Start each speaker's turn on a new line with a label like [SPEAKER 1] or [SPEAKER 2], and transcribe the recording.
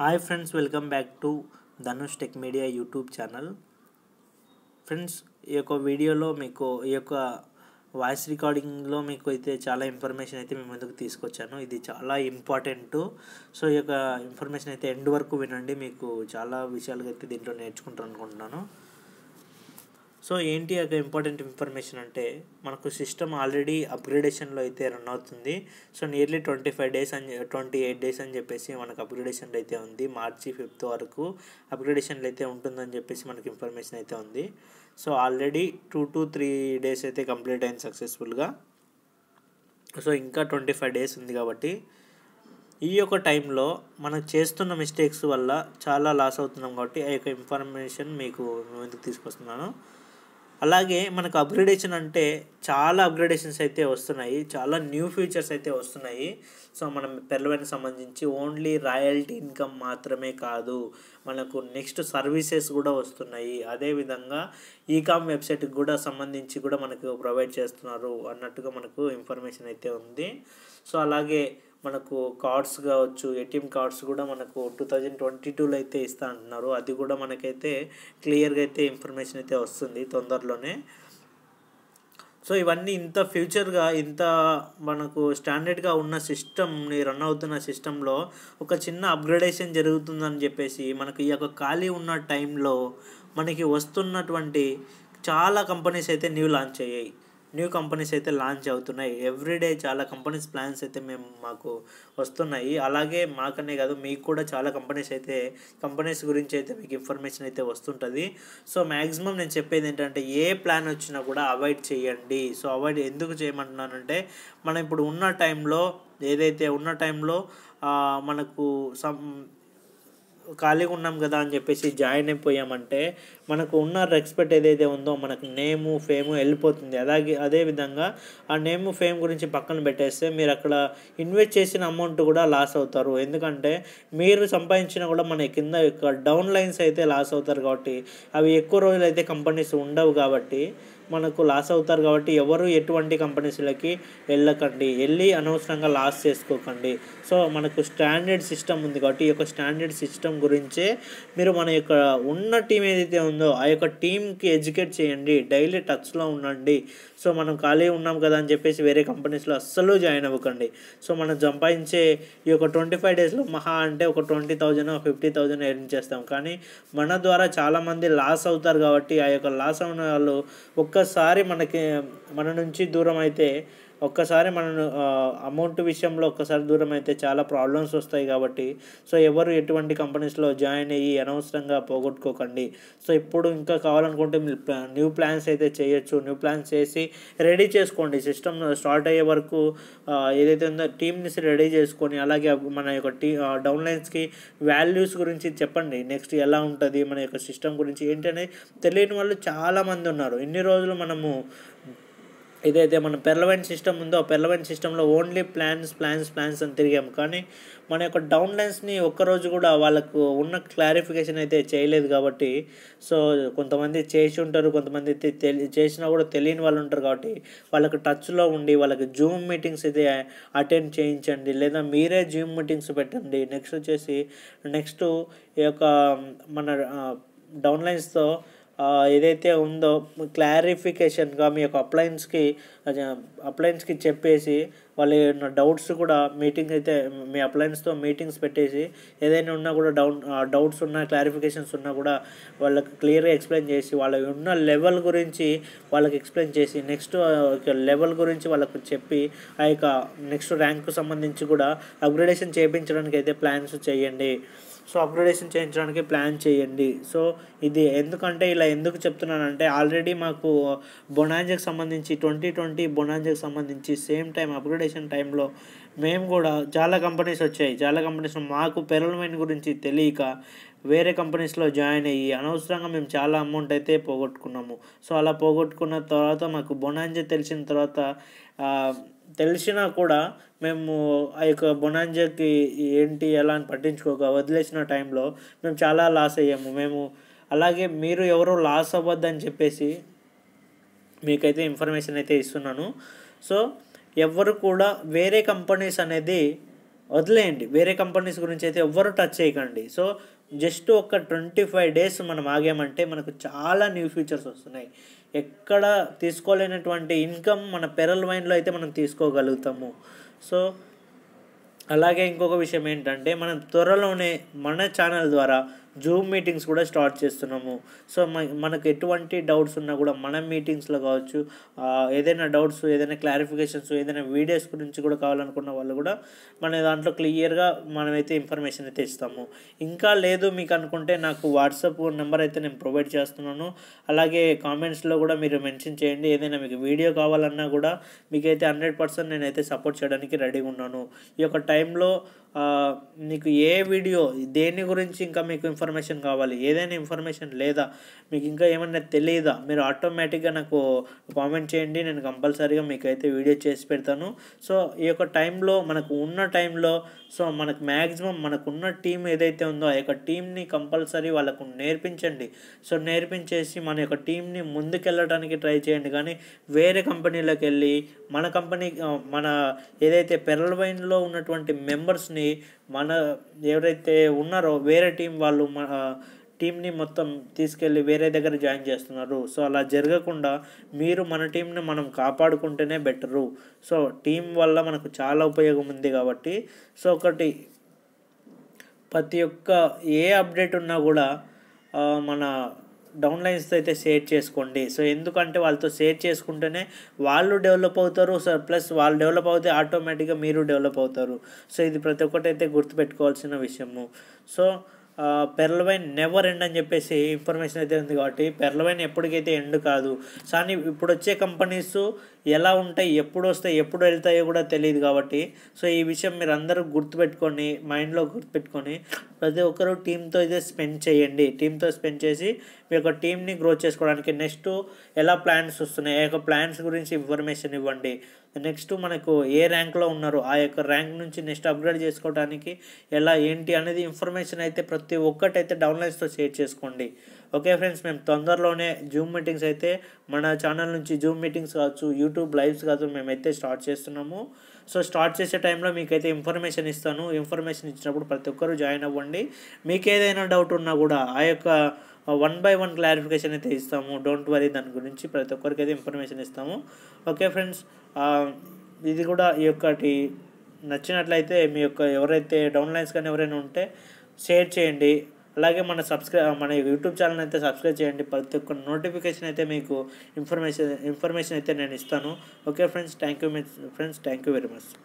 [SPEAKER 1] hi friends welcome back to Dhanush tech media YouTube channel friends ఈ యొక్క వీడియోలో మీకు ఈ యొక్క వాయిస్ రికార్డింగ్లో మీకు అయితే చాలా ఇన్ఫర్మేషన్ అయితే మేము ముందుకు తీసుకొచ్చాను ఇది చాలా ఇంపార్టెంట్ సో ఈ యొక్క ఇన్ఫర్మేషన్ అయితే ఎండ్ వరకు వినండి మీకు చాలా విషయాలుగా అయితే దీంట్లో నేర్చుకుంటారు అనుకుంటున్నాను సో ఏంటి ఒక ఇంపార్టెంట్ ఇన్ఫర్మేషన్ అంటే మనకు సిస్టమ్ ఆల్రెడీ అప్గ్రేడేషన్లో అయితే రన్ అవుతుంది so nearly twenty five days అని ట్వంటీ ఎయిట్ డేస్ అని చెప్పేసి మనకు అప్గ్రేడేషన్ అయితే ఉంది మార్చి ఫిఫ్త్ వరకు అప్గ్రేడేషన్లు అయితే ఉంటుందని చెప్పేసి మనకి ఇన్ఫర్మేషన్ అయితే ఉంది so already two to three days అయితే కంప్లీట్ అయింది సక్సెస్ఫుల్గా సో ఇంకా ట్వంటీ ఫైవ్ డేస్ ఉంది కాబట్టి ఈ యొక్క టైంలో మనం చేస్తున్న మిస్టేక్స్ వల్ల చాలా లాస్ అవుతున్నాం కాబట్టి ఆ యొక్క ఇన్ఫర్మేషన్ మీకు ఎందుకు తీసుకొస్తున్నాను అలాగే మనకు అప్గ్రేడేషన్ అంటే చాలా అప్గ్రేడేషన్స్ అయితే వస్తున్నాయి చాలా న్యూ ఫీచర్స్ అయితే వస్తున్నాయి సో మనం పెళ్ళవైన సంబంధించి ఓన్లీ రాయల్టీ ఇన్కమ్ మాత్రమే కాదు మనకు నెక్స్ట్ సర్వీసెస్ కూడా వస్తున్నాయి అదేవిధంగా ఈకామ్ వెబ్సైట్కి కూడా సంబంధించి కూడా మనకు ప్రొవైడ్ చేస్తున్నారు అన్నట్టుగా మనకు ఇన్ఫర్మేషన్ అయితే ఉంది సో అలాగే మనకు కార్డ్స్ కావచ్చు ఏటీఎం కార్డ్స్ కూడా మనకు టూ థౌజండ్ ట్వంటీ టూలో అయితే ఇస్తా అంటున్నారు అది కూడా మనకైతే క్లియర్గా అయితే ఇన్ఫర్మేషన్ అయితే వస్తుంది తొందరలోనే సో ఇవన్నీ ఇంత ఫ్యూచర్గా ఇంత మనకు స్టాండర్డ్గా ఉన్న సిస్టమ్ని రన్ అవుతున్న సిస్టంలో ఒక చిన్న అప్గ్రేడేషన్ జరుగుతుందని చెప్పేసి మనకి ఈ యొక్క ఖాళీ ఉన్న టైంలో మనకి వస్తున్నటువంటి చాలా కంపెనీస్ అయితే న్యూ లాంచ్ అయ్యాయి న్యూ కంపెనీస్ అయితే లాంచ్ అవుతున్నాయి ఎవ్రీడే చాలా కంపెనీస్ ప్లాన్స్ అయితే మేము మాకు వస్తున్నాయి అలాగే మాకనే కాదు మీకు కూడా చాలా కంపెనీస్ అయితే కంపెనీస్ గురించి అయితే మీకు ఇన్ఫర్మేషన్ అయితే వస్తుంటుంది సో మ్యాక్సిమం నేను చెప్పేది ఏంటంటే ఏ ప్లాన్ వచ్చినా కూడా అవాయిడ్ చేయండి సో అవాయిడ్ ఎందుకు చేయమంటున్నానంటే మనం ఇప్పుడు ఉన్న టైంలో ఏదైతే ఉన్న టైంలో మనకు సమ్ ఖాళీగా ఉన్నాం కదా అని చెప్పేసి జాయిన్ అయిపోయామంటే మనకు ఉన్న రెస్పెక్ట్ ఏదైతే ఉందో మనకు నేము ఫేము వెళ్ళిపోతుంది అలాగే అదేవిధంగా ఆ నేము ఫేమ్ గురించి పక్కన పెట్టేస్తే మీరు అక్కడ ఇన్వెస్ట్ చేసిన అమౌంట్ కూడా లాస్ అవుతారు ఎందుకంటే మీరు సంపాదించినా కూడా మన కింద డౌన్ లైన్స్ అయితే లాస్ అవుతారు కాబట్టి అవి ఎక్కువ రోజులు అయితే కంపెనీస్ ఉండవు కాబట్టి మనకు లాస్ అవుతారు కాబట్టి ఎవరు ఎటువంటి కంపెనీస్లకి వెళ్ళకండి వెళ్ళి అనవసరంగా లాస్ చేసుకోకండి సో మనకు స్టాండర్డ్ సిస్టమ్ ఉంది కాబట్టి ఈ యొక్క స్టాండర్డ్ సిస్టమ్ గురించే మీరు మన యొక్క ఉన్న టీం ఏదైతే ఉందో ఆ యొక్క టీంకి ఎడ్యుకేట్ చేయండి డైలీ టచ్లో ఉండండి సో మనం ఖాళీ ఉన్నాం కదా అని చెప్పేసి వేరే కంపెనీస్లో అస్సలు జాయిన్ అవ్వకండి సో మనం సంపాదించే ఈ యొక్క ట్వంటీ ఫైవ్ డేస్లో మహా అంటే ఒక twenty thousand fifty thousand earn చేస్తాం కానీ మన ద్వారా చాలామంది లాస్ అవుతారు కాబట్టి ఆ యొక్క లాస్ అయిన వాళ్ళు ఒక్క ఒక్కసారి మనకి మన నుంచి దూరం అయితే ఒక్కసారి మనం అమౌంట్ విషయంలో ఒక్కసారి దూరం అయితే చాలా ప్రాబ్లమ్స్ వస్తాయి కాబట్టి సో ఎవరు ఎటువంటి కంపెనీస్లో జాయిన్ అయ్యి అనవసరంగా పోగొట్టుకోకండి సో ఇప్పుడు ఇంకా కావాలనుకుంటే న్యూ ప్లాన్స్ అయితే చేయొచ్చు న్యూ ప్లాన్స్ చేసి రెడీ చేసుకోండి సిస్టమ్ స్టార్ట్ అయ్యే వరకు ఏదైతే ఉందో టీమ్ని రెడీ చేసుకొని అలాగే మన యొక్క టీ డౌన్లైన్స్కి వాల్యూస్ గురించి చెప్పండి నెక్స్ట్ ఎలా ఉంటుంది మన యొక్క సిస్టమ్ గురించి ఏంటనేది తెలియని వాళ్ళు చాలామంది ఉన్నారు ఇన్ని రోజులు మనము ఇదైతే మన పెర్లవైన్ సిస్టమ్ ఉందో ఆ సిస్టంలో ఓన్లీ ప్లాన్స్ ప్లాన్స్ ప్లాన్స్ అని తిరిగాము కానీ మన యొక్క డౌన్ లైన్స్ని ఒక్కరోజు కూడా వాళ్ళకు ఉన్న క్లారిఫికేషన్ అయితే చేయలేదు కాబట్టి సో కొంతమంది చేసి ఉంటారు కొంతమంది చేసినా కూడా తెలియని వాళ్ళు ఉంటారు కాబట్టి వాళ్ళకి టచ్లో ఉండి వాళ్ళకి జూమ్ మీటింగ్స్ అయితే అటెండ్ చేయించండి లేదా మీరే జూమ్ మీటింగ్స్ పెట్టండి నెక్స్ట్ వచ్చేసి నెక్స్ట్ ఈ యొక్క మన లైన్స్తో ఏదైతే ఉందో క్లారిఫికేషన్గా మీ యొక్క అప్లయన్స్కి అప్లయన్స్కి చెప్పేసి వాళ్ళు ఉన్న డౌట్స్ కూడా మీటింగ్ అయితే మీ అప్లయన్స్తో మీటింగ్స్ పెట్టేసి ఏదైనా ఉన్నా కూడా డౌన్ డౌట్స్ ఉన్నా క్లారిఫికేషన్స్ ఉన్నా కూడా వాళ్ళకి క్లియర్గా ఎక్స్ప్లెయిన్ చేసి వాళ్ళ ఉన్న లెవెల్ గురించి వాళ్ళకి ఎక్స్ప్లెయిన్ చేసి నెక్స్ట్ లెవెల్ గురించి వాళ్ళకు చెప్పి ఆ యొక్క నెక్స్ట్ ర్యాంక్కు సంబంధించి కూడా అప్గ్రేడేషన్ చేయించడానికి అయితే ప్లాన్స్ చేయండి సో అప్గ్రేడేషన్ చేయించడానికి ప్లాన్ చేయండి సో ఇది ఎందుకంటే ఇలా ఎందుకు చెప్తున్నానంటే ఆల్రెడీ మాకు బొనాంజకి సంబంధించి ట్వంటీ ట్వంటీ బొనాంజకి సంబంధించి సేమ్ టైం అప్గ్రేడేషన్ కాంపిటీషన్ టైంలో మేము కూడా చాలా కంపెనీస్ వచ్చాయి చాలా కంపెనీస్లో మాకు పెరల్మెంట్ గురించి తెలియక వేరే కంపెనీస్లో జాయిన్ అయ్యి అనవసరంగా మేము చాలా అమౌంట్ అయితే పోగొట్టుకున్నాము సో అలా పోగొట్టుకున్న తర్వాత మాకు బొనాంజా తెలిసిన తర్వాత తెలిసినా కూడా మేము ఆ యొక్క బొనాంజకి ఏంటి ఎలా అని పట్టించుకోక వదిలేసిన టైంలో మేము చాలా లాస్ అయ్యాము మేము అలాగే మీరు ఎవరు లాస్ అవ్వద్దని చెప్పేసి మీకైతే ఇన్ఫర్మేషన్ అయితే ఇస్తున్నాను సో ఎవ్వరు కూడా వేరే కంపెనీస్ అనేది వదిలేయండి వేరే కంపెనీస్ గురించి అయితే ఎవ్వరు టచ్ చేయకండి సో జస్ట్ ఒక ట్వంటీ ఫైవ్ డేస్ మనం ఆగామంటే మనకు చాలా న్యూ ఫీచర్స్ వస్తున్నాయి ఎక్కడ తీసుకోలేనటువంటి ఇన్కమ్ మన పెరల్ వైన్లో అయితే మనం తీసుకోగలుగుతాము సో అలాగే ఇంకొక విషయం ఏంటంటే మనం త్వరలోనే మన ఛానల్ ద్వారా జూమ్ మీటింగ్స్ కూడా స్టార్ట్ చేస్తున్నాము సో మనకు ఎటువంటి డౌట్స్ ఉన్నా కూడా మన మీటింగ్స్లో కావచ్చు ఏదైనా డౌట్స్ ఏదైనా క్లారిఫికేషన్స్ ఏదైనా వీడియోస్ గురించి కూడా కావాలనుకున్న వాళ్ళు కూడా మన దాంట్లో క్లియర్గా మనమైతే ఇన్ఫర్మేషన్ అయితే ఇస్తాము ఇంకా లేదు మీకు అనుకుంటే నాకు వాట్సాప్ నెంబర్ అయితే నేను ప్రొవైడ్ చేస్తున్నాను అలాగే కామెంట్స్లో కూడా మీరు మెన్షన్ చేయండి ఏదైనా మీకు వీడియో కావాలన్నా కూడా మీకైతే హండ్రెడ్ పర్సెంట్ నేనైతే సపోర్ట్ చేయడానికి రెడీగా ఉన్నాను ఈ యొక్క టైంలో మీకు ఏ వీడియో దేని గురించి ఇంకా మీకు ఇన్ఫర్మేషన్ కావాలి ఏదైనా ఇన్ఫర్మేషన్ లేదా మీకు ఇంకా ఏమన్నా తెలియదా మీరు ఆటోమేటిక్గా నాకు కామెంట్ చేయండి నేను కంపల్సరీగా మీకైతే వీడియో చేసి పెడతాను సో ఈ యొక్క టైంలో మనకు ఉన్న టైంలో సో మనకు మ్యాక్సిమం మనకున్న టీం ఏదైతే ఉందో ఆ యొక్క టీంని కంపల్సరీ వాళ్ళకు నేర్పించండి సో నేర్పించేసి మన యొక్క టీంని ముందుకెళ్ళడానికి ట్రై చేయండి కానీ వేరే కంపెనీలకు వెళ్ళి మన కంపెనీ మన ఏదైతే పెరల్వైన్లో ఉన్నటువంటి మెంబర్స్ని మన ఎవరైతే ఉన్నారో వేరే టీం వాళ్ళు మన టీంని మొత్తం తీసుకెళ్ళి వేరే దగ్గర జాయిన్ చేస్తున్నారు సో అలా జరగకుండా మీరు మన టీంని మనం కాపాడుకుంటేనే బెటరు సో టీం వల్ల మనకు చాలా ఉపయోగం ఉంది కాబట్టి సో ఒకటి ప్రతి ఒక్క ఏ అప్డేట్ ఉన్నా కూడా మన డౌన్లైన్స్తో అయితే షేర్ చేసుకోండి సో ఎందుకంటే వాళ్ళతో షేర్ చేసుకుంటేనే వాళ్ళు డెవలప్ అవుతారు సో ప్లస్ వాళ్ళు డెవలప్ అవుతే ఆటోమేటిక్గా మీరు డెవలప్ అవుతారు సో ఇది ప్రతి ఒక్కటైతే గుర్తుపెట్టుకోవాల్సిన విషయము సో పెర్లవైన్ నెవర్ ఎండ్ అని చెప్పేసి ఇన్ఫర్మేషన్ అయితే ఉంది కాబట్టి పెర్లవైన్ ఎప్పటికైతే ఎండ్ కాదు కానీ ఇప్పుడు వచ్చే కంపెనీస్ ఎలా ఉంటాయి ఎప్పుడు వస్తాయి ఎప్పుడు వెళ్తాయో కూడా తెలియదు కాబట్టి సో ఈ విషయం మీరు అందరూ గుర్తుపెట్టుకొని మైండ్లో గుర్తుపెట్టుకొని ప్రతి ఒక్కరు టీంతో అయితే స్పెండ్ చేయండి టీంతో స్పెండ్ చేసి మీ యొక్క టీంని గ్రో చేసుకోవడానికి నెక్స్ట్ ఎలా ప్లాన్స్ వస్తున్నాయి ఆ యొక్క ప్లాన్స్ గురించి ఇన్ఫర్మేషన్ ఇవ్వండి నెక్స్ట్ మనకు ఏ ర్యాంక్లో ఉన్నారో ఆ యొక్క ర్యాంక్ నుంచి నెక్స్ట్ అప్గ్రేడ్ చేసుకోవడానికి ఎలా ఏంటి అనేది ఇన్ఫర్మేషన్ అయితే ప్రతి ఒక్కటి అయితే డౌన్లైన్స్తో షేర్ చేసుకోండి ఓకే ఫ్రెండ్స్ మేము తొందరలోనే జూమ్ మీటింగ్స్ అయితే మన ఛానల్ నుంచి జూమ్ మీటింగ్స్ కావచ్చు యూట్యూబ్ లైవ్స్ కావచ్చు మేమైతే స్టార్ట్ చేస్తున్నాము సో స్టార్ట్ చేసే టైంలో మీకైతే ఇన్ఫర్మేషన్ ఇస్తాను ఇన్ఫర్మేషన్ ఇచ్చినప్పుడు ప్రతి ఒక్కరూ జాయిన్ అవ్వండి మీకు ఏదైనా డౌట్ ఉన్నా కూడా ఆ యొక్క వన్ బై వన్ క్లారిఫికేషన్ అయితే ఇస్తాము డోంట్ వరీ దాని గురించి ప్రతి ఒక్కరికి అయితే ఇన్ఫర్మేషన్ ఇస్తాము ఓకే ఫ్రెండ్స్ ఇది కూడా ఈ యొక్కటి నచ్చినట్లయితే మీ యొక్క ఎవరైతే డౌన్లైన్స్ కానీ ఎవరైనా ఉంటే షేర్ చేయండి అలాగే మన సబ్స్క్రై మన యూట్యూబ్ ఛానల్ అయితే సబ్స్క్రైబ్ చేయండి ప్రతి ఒక్క నోటిఫికేషన్ అయితే మీకు ఇన్ఫర్మేషన్ ఇన్ఫర్మేషన్ అయితే నేను ఇస్తాను okay friends thank you friends thank you very much